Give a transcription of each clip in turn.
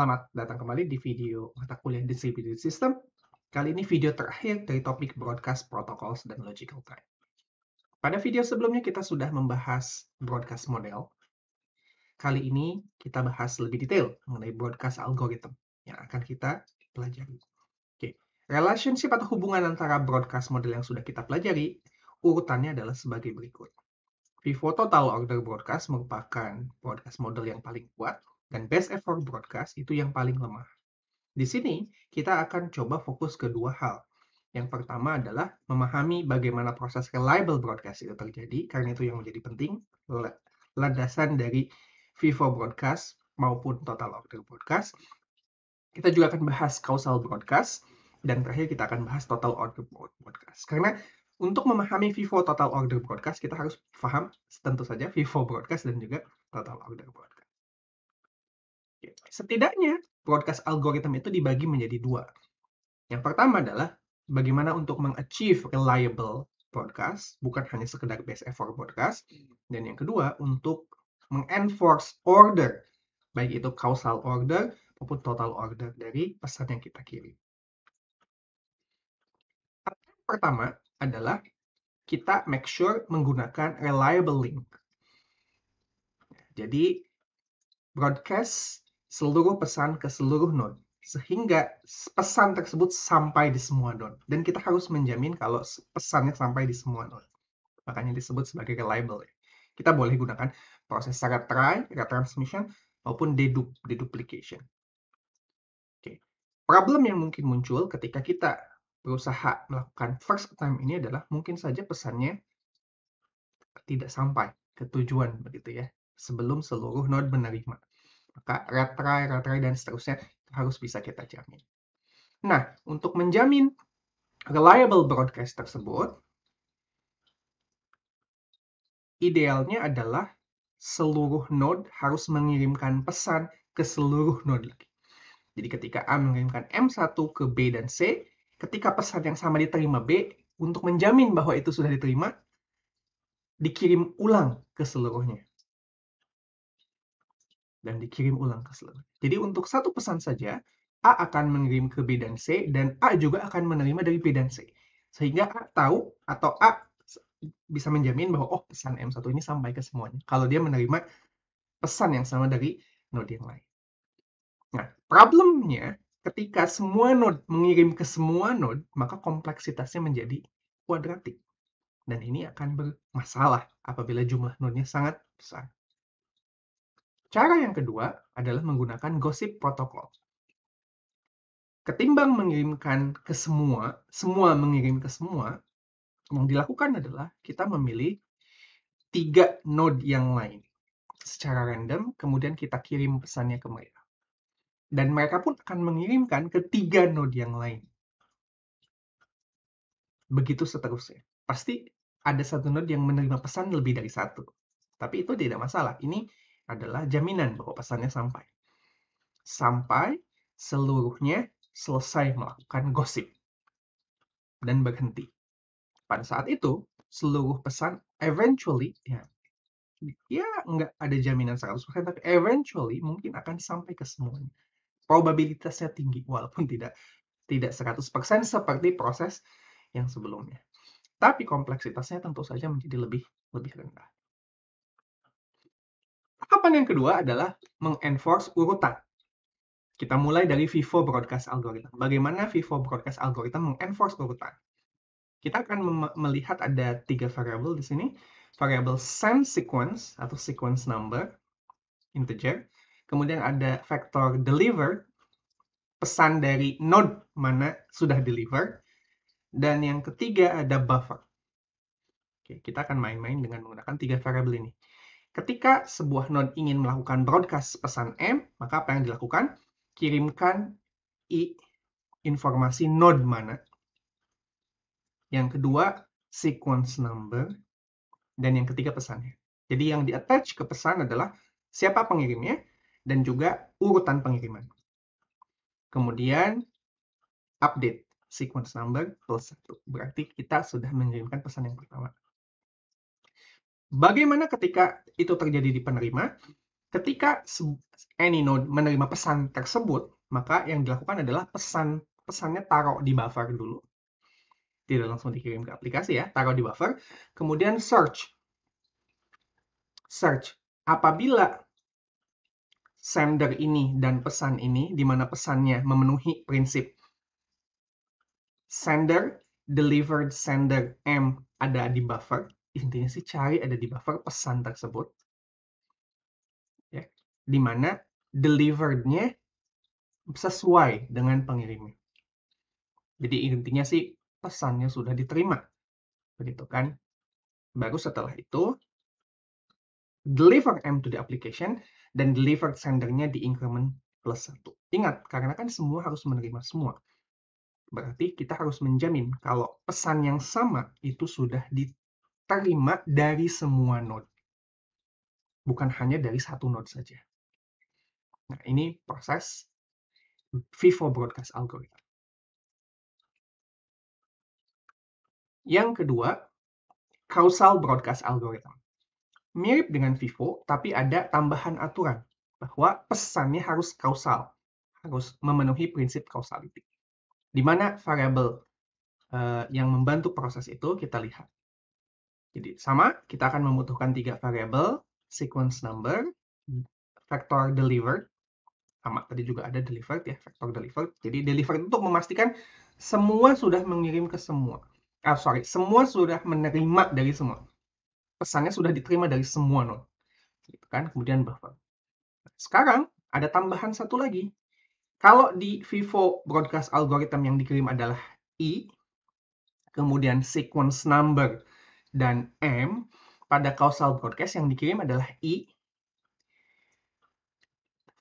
Selamat datang kembali di video mata kuliah Distributed System. Kali ini video terakhir dari topik Broadcast Protocols dan Logical Time. Pada video sebelumnya kita sudah membahas broadcast model. Kali ini kita bahas lebih detail mengenai broadcast algorithm yang akan kita pelajari. Oke, relationship atau hubungan antara broadcast model yang sudah kita pelajari, urutannya adalah sebagai berikut. Vivo Total Order Broadcast merupakan broadcast model yang paling kuat dan best effort broadcast itu yang paling lemah. Di sini, kita akan coba fokus ke dua hal. Yang pertama adalah memahami bagaimana proses reliable broadcast itu terjadi, karena itu yang menjadi penting, landasan dari FIFO broadcast maupun total order broadcast. Kita juga akan bahas causal broadcast, dan terakhir kita akan bahas total order broadcast. Karena untuk memahami FIFO Total Order Broadcast, kita harus paham tentu saja FIFO Broadcast dan juga Total Order Broadcast. Setidaknya broadcast algorithm itu dibagi menjadi dua. Yang pertama adalah bagaimana untuk mengachieve reliable broadcast, bukan hanya sekedar best effort broadcast. Dan yang kedua, untuk mengenforce order, baik itu causal order maupun total order dari pesan yang kita kirim. Yang pertama adalah kita make sure menggunakan reliable link. Jadi, broadcast seluruh pesan ke seluruh node sehingga pesan tersebut sampai di semua node dan kita harus menjamin kalau pesannya sampai di semua node makanya disebut sebagai reliable kita boleh gunakan proses try retransmission maupun dedup deduplication oke problem yang mungkin muncul ketika kita berusaha melakukan first time ini adalah mungkin saja pesannya tidak sampai ke tujuan begitu ya sebelum seluruh node menerima maka retry, retry, dan seterusnya harus bisa kita jamin. Nah, untuk menjamin reliable broadcast tersebut, idealnya adalah seluruh node harus mengirimkan pesan ke seluruh node lagi. Jadi ketika A mengirimkan M1 ke B dan C, ketika pesan yang sama diterima B, untuk menjamin bahwa itu sudah diterima, dikirim ulang ke seluruhnya dan dikirim ulang ke seluruh. Jadi untuk satu pesan saja, A akan mengirim ke B dan C, dan A juga akan menerima dari B dan C. Sehingga A tahu atau A bisa menjamin bahwa oh pesan M1 ini sampai ke semuanya. Kalau dia menerima pesan yang sama dari node yang lain. Nah, problemnya ketika semua node mengirim ke semua node, maka kompleksitasnya menjadi kuadratik. Dan ini akan bermasalah apabila jumlah node-nya sangat besar. Cara yang kedua adalah menggunakan gosip protokol. Ketimbang mengirimkan ke semua, semua mengirim ke semua, yang dilakukan adalah kita memilih tiga node yang lain secara random, kemudian kita kirim pesannya ke mereka. Dan mereka pun akan mengirimkan ke tiga node yang lain. Begitu seterusnya. Pasti ada satu node yang menerima pesan lebih dari satu. Tapi itu tidak masalah. Ini adalah jaminan bahwa pesannya sampai. Sampai seluruhnya selesai melakukan gosip dan berhenti. Pada saat itu, seluruh pesan eventually ya ya nggak ada jaminan 100% tapi eventually mungkin akan sampai ke semuanya. Probabilitasnya tinggi walaupun tidak tidak 100% seperti proses yang sebelumnya. Tapi kompleksitasnya tentu saja menjadi lebih lebih rendah. Tahapan yang kedua adalah mengenforce urutan. Kita mulai dari FIFO broadcast algorithm. Bagaimana FIFO broadcast algorithm mengenforce urutan? Kita akan melihat ada tiga variabel di sini. Variabel send sequence atau sequence number, integer. Kemudian ada vektor deliver, pesan dari node mana sudah deliver. Dan yang ketiga ada buffer. Oke, kita akan main-main dengan menggunakan tiga variabel ini. Ketika sebuah node ingin melakukan broadcast pesan M, maka apa yang dilakukan? Kirimkan I informasi node mana. Yang kedua, sequence number. Dan yang ketiga pesannya. Jadi yang di-attach ke pesan adalah siapa pengirimnya dan juga urutan pengiriman. Kemudian update sequence number plus 1. Berarti kita sudah mengirimkan pesan yang pertama. Bagaimana ketika itu terjadi di penerima? Ketika any node menerima pesan tersebut, maka yang dilakukan adalah pesan pesannya taruh di buffer dulu. Tidak langsung dikirim ke aplikasi ya, taruh di buffer. Kemudian search. Search. Apabila sender ini dan pesan ini, di mana pesannya memenuhi prinsip sender, delivered sender M ada di buffer, intinya sih cari ada di buffer pesan tersebut ya di mana deliverednya sesuai dengan pengirimnya jadi intinya sih pesannya sudah diterima begitu kan baru setelah itu deliver m to the application dan deliver sendernya di increment plus 1. Ingat, karena kan semua harus menerima semua. Berarti kita harus menjamin kalau pesan yang sama itu sudah diterima terima dari semua node. Bukan hanya dari satu node saja. Nah, ini proses FIFO broadcast algorithm. Yang kedua, causal broadcast algorithm. Mirip dengan FIFO, tapi ada tambahan aturan bahwa pesannya harus kausal, harus memenuhi prinsip causality. Di mana variable eh, yang membantu proses itu kita lihat. Jadi sama, kita akan membutuhkan tiga variabel, sequence number, hmm. vector delivered, sama tadi juga ada delivered ya, vector delivered. Jadi delivered untuk memastikan semua sudah mengirim ke semua. Ah, sorry, semua sudah menerima dari semua. Pesannya sudah diterima dari semua node. Gitu kan? Kemudian buffer. Sekarang ada tambahan satu lagi. Kalau di Vivo broadcast algorithm yang dikirim adalah i, kemudian sequence number dan M pada causal broadcast yang dikirim adalah I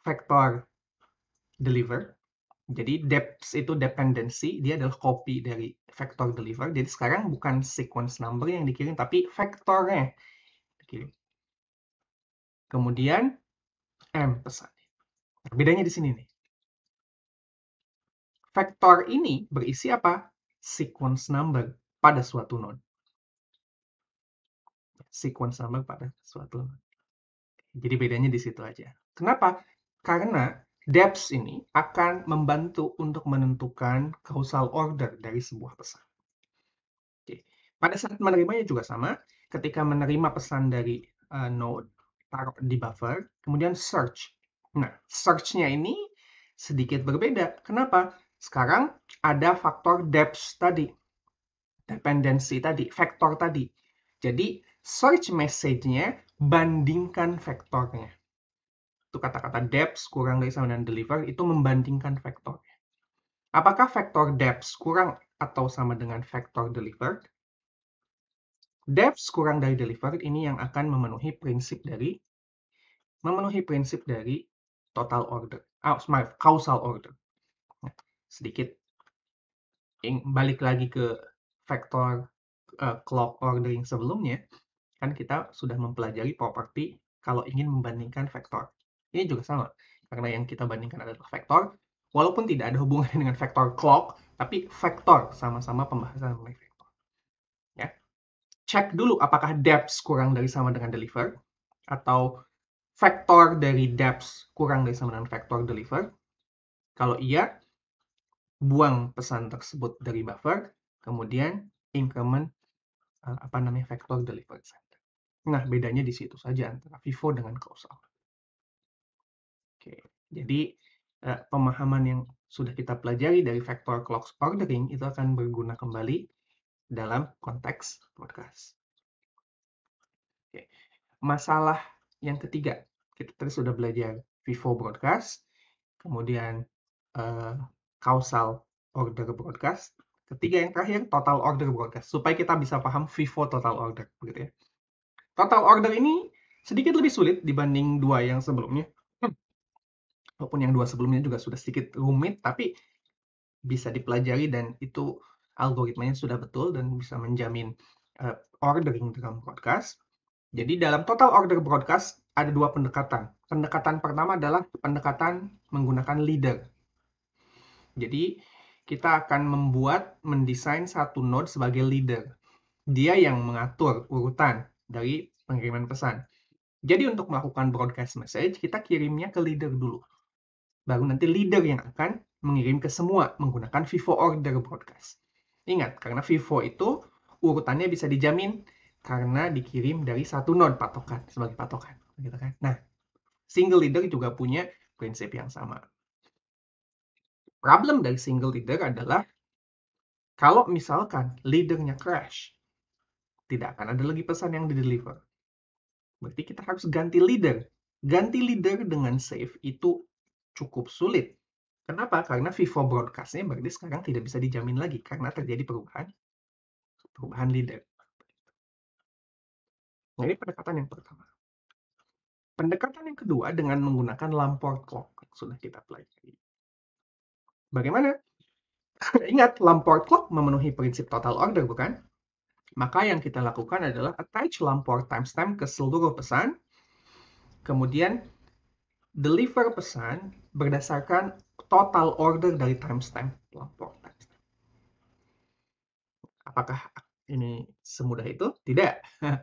vector deliver. Jadi depth itu dependency, dia adalah copy dari vector deliver. Jadi sekarang bukan sequence number yang dikirim, tapi vektornya dikirim. Kemudian M pesan. Nah, bedanya di sini nih. Vektor ini berisi apa? Sequence number pada suatu node sequence number pada suatu Jadi bedanya di situ aja. Kenapa? Karena depths ini akan membantu untuk menentukan causal order dari sebuah pesan. Oke. Pada saat menerimanya juga sama, ketika menerima pesan dari uh, node, taruh di buffer, kemudian search. Nah, search-nya ini sedikit berbeda. Kenapa? Sekarang ada faktor depths tadi, dependensi tadi, faktor tadi. Jadi search message-nya bandingkan vektornya. Itu kata-kata depth kurang dari sama dengan deliver itu membandingkan vektornya. Apakah vektor depth kurang atau sama dengan vektor delivered? Depth kurang dari delivered ini yang akan memenuhi prinsip dari memenuhi prinsip dari total order, oh, ah, maaf, causal order. Nah, sedikit balik lagi ke vektor uh, clock ordering sebelumnya, Kan kita sudah mempelajari properti kalau ingin membandingkan vektor. Ini juga sama, karena yang kita bandingkan adalah vektor, walaupun tidak ada hubungannya dengan vektor clock, tapi vektor sama-sama pembahasan mengenai vektor. Ya. Cek dulu apakah depth kurang dari sama dengan deliver, atau vektor dari depth kurang dari sama dengan vektor deliver. Kalau iya, buang pesan tersebut dari buffer, kemudian increment eh, apa namanya vektor deliver Nah, bedanya di situ saja antara vivo dengan causal. Oke, jadi eh, pemahaman yang sudah kita pelajari dari vektor clock ordering itu akan berguna kembali dalam konteks podcast. Oke. Masalah yang ketiga, kita tadi sudah belajar vivo broadcast, kemudian eh, causal order broadcast, ketiga yang terakhir total order broadcast supaya kita bisa paham vivo total order begitu ya. Total order ini sedikit lebih sulit dibanding dua yang sebelumnya. Hmm. Walaupun yang dua sebelumnya juga sudah sedikit rumit, tapi bisa dipelajari dan itu algoritmanya sudah betul dan bisa menjamin uh, ordering dalam broadcast. Jadi dalam total order broadcast ada dua pendekatan. Pendekatan pertama adalah pendekatan menggunakan leader. Jadi kita akan membuat, mendesain satu node sebagai leader. Dia yang mengatur urutan dari pengiriman pesan. Jadi untuk melakukan broadcast message, kita kirimnya ke leader dulu. Baru nanti leader yang akan mengirim ke semua menggunakan Vivo Order Broadcast. Ingat, karena Vivo itu urutannya bisa dijamin karena dikirim dari satu node patokan sebagai patokan. Gitu kan? Nah, single leader juga punya prinsip yang sama. Problem dari single leader adalah kalau misalkan leadernya crash, tidak akan ada lagi pesan yang di-deliver. Berarti kita harus ganti leader. Ganti leader dengan save itu cukup sulit. Kenapa? Karena Vivo broadcastnya berarti sekarang tidak bisa dijamin lagi karena terjadi perubahan perubahan leader. Nah, ini pendekatan yang pertama. Pendekatan yang kedua dengan menggunakan lampor Clock yang sudah kita pelajari. Bagaimana? Ingat, lampor Clock memenuhi prinsip total order, bukan? Maka yang kita lakukan adalah attach lampor timestamp ke seluruh pesan, kemudian deliver pesan berdasarkan total order dari timestamp lampor timestamp. Apakah ini semudah itu? Tidak.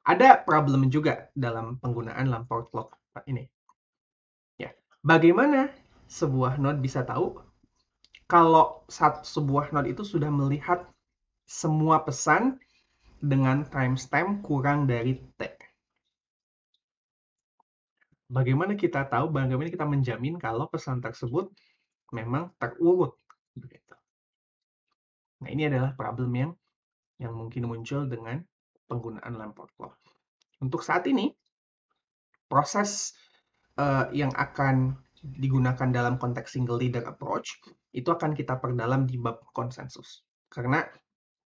Ada problem juga dalam penggunaan lampor clock ini. Ya, bagaimana sebuah node bisa tahu kalau saat sebuah node itu sudah melihat semua pesan dengan timestamp kurang dari T. Bagaimana kita tahu, bagaimana kita menjamin kalau pesan tersebut memang terurut. Nah, ini adalah problem yang yang mungkin muncul dengan penggunaan Lamport Law. Untuk saat ini, proses uh, yang akan digunakan dalam konteks single leader approach itu akan kita perdalam di bab konsensus. Karena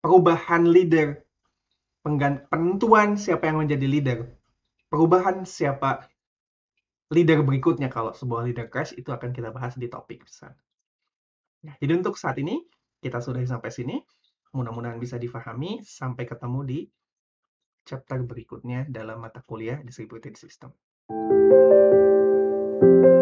perubahan leader, penentuan siapa yang menjadi leader, perubahan siapa leader berikutnya kalau sebuah leader crash itu akan kita bahas di topik besar. Nah, jadi untuk saat ini kita sudah sampai sini. Mudah-mudahan bisa difahami. Sampai ketemu di chapter berikutnya dalam mata kuliah distributed system. Thank you.